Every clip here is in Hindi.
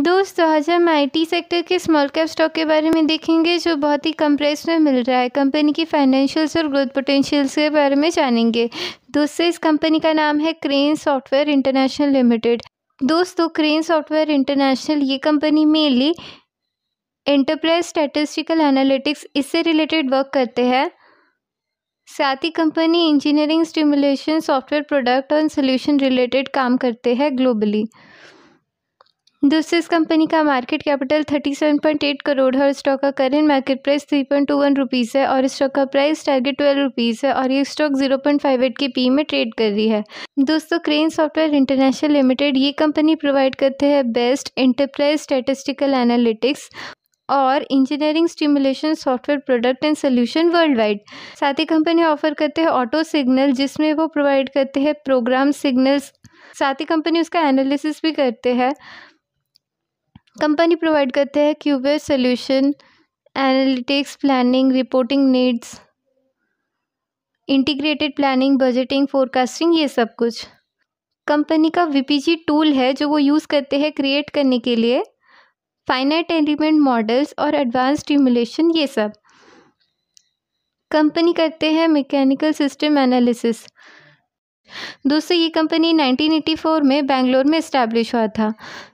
दोस्तों आज हम आईटी सेक्टर के स्मॉल कैप स्टॉक के बारे में देखेंगे जो बहुत ही कम प्राइस में मिल रहा है कंपनी की फाइनेंशियल्स और ग्रोथ पोटेंशियल्स के बारे में जानेंगे दोस्तों इस कंपनी का नाम है क्रेन सॉफ्टवेयर इंटरनेशनल लिमिटेड दोस्तों क्रेन सॉफ्टवेयर इंटरनेशनल ये company mainly enterprise statistical analytics इससे रिलेटेड वर्क करते हैं साथ ही company engineering stimulation software product और सोल्यूशन रिलेटेड काम करते हैं ग्लोबली दोस्तों इस कंपनी का मार्केट कैपिटल 37.8 करोड़ है और स्टॉक का करेंट मार्केट प्राइस 3.21 रुपीस है और स्टॉक का प्राइस टारगेट 12 रुपीस है और ये स्टॉक 0.58 के पी में ट्रेड कर रही है दोस्तों क्रेन सॉफ्टवेयर इंटरनेशनल लिमिटेड ये कंपनी प्रोवाइड करते हैं बेस्ट इंटरप्राइज स्टेटिस्टिकल एनालिटिक्स और engineering stimulation software product and solution world wide साथ ही कंपनी ऑफर करते हैं ऑटो सिग्नल जिसमें वो प्रोवाइड करते हैं प्रोग्राम सिग्नल्स साथ ही कंपनी उसका एनालिसिस भी करते हैं कंपनी प्रोवाइड करते हैं cube solution analytics planning reporting needs integrated planning budgeting forecasting ये सब कुछ कंपनी का वीपीजी टूल है जो वो यूज़ करते हैं क्रिएट करने के लिए फाइनाइट एलिमेंट मॉडल्स और एडवांस स्टिमुलेशन ये सब कंपनी करते हैं मैकेनिकल सिस्टम एनालिसिस दोस्तों ये कंपनी 1984 में बेंगलोर में इस्टेब्लिश हुआ था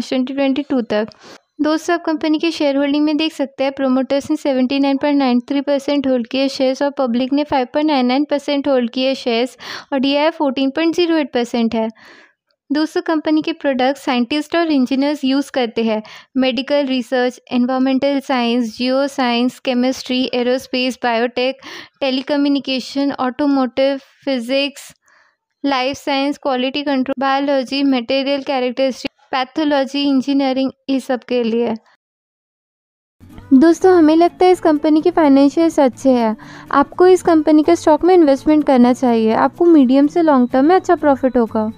मार्च 2022 तक दोस्तों आप कंपनी के शेयर होल्डिंग में देख सकते हैं प्रोमोटर्स ने 79.93 परसेंट होल्ड किए शेयर्स और पब्लिक ने 5.99 परसेंट होल्ड किए शेयर्स और डी आई फोर्टीन परसेंट है दोस्तों कंपनी के प्रोडक्ट साइंटिस्ट और इंजीनियर्स यूज़ करते हैं medical research environmental science geo science chemistry aerospace biotech tele automotive physics life science quality control biology material characteristic pathology engineering ये सब के लिए दोस्तों हमें लगता है इस कंपनी के फाइनेंशियल्स अच्छे हैं आपको इस कंपनी के स्टॉक में इन्वेस्टमेंट करना चाहिए आपको मीडियम से लॉन्ग टर्म में अच्छा प्रॉफिट होगा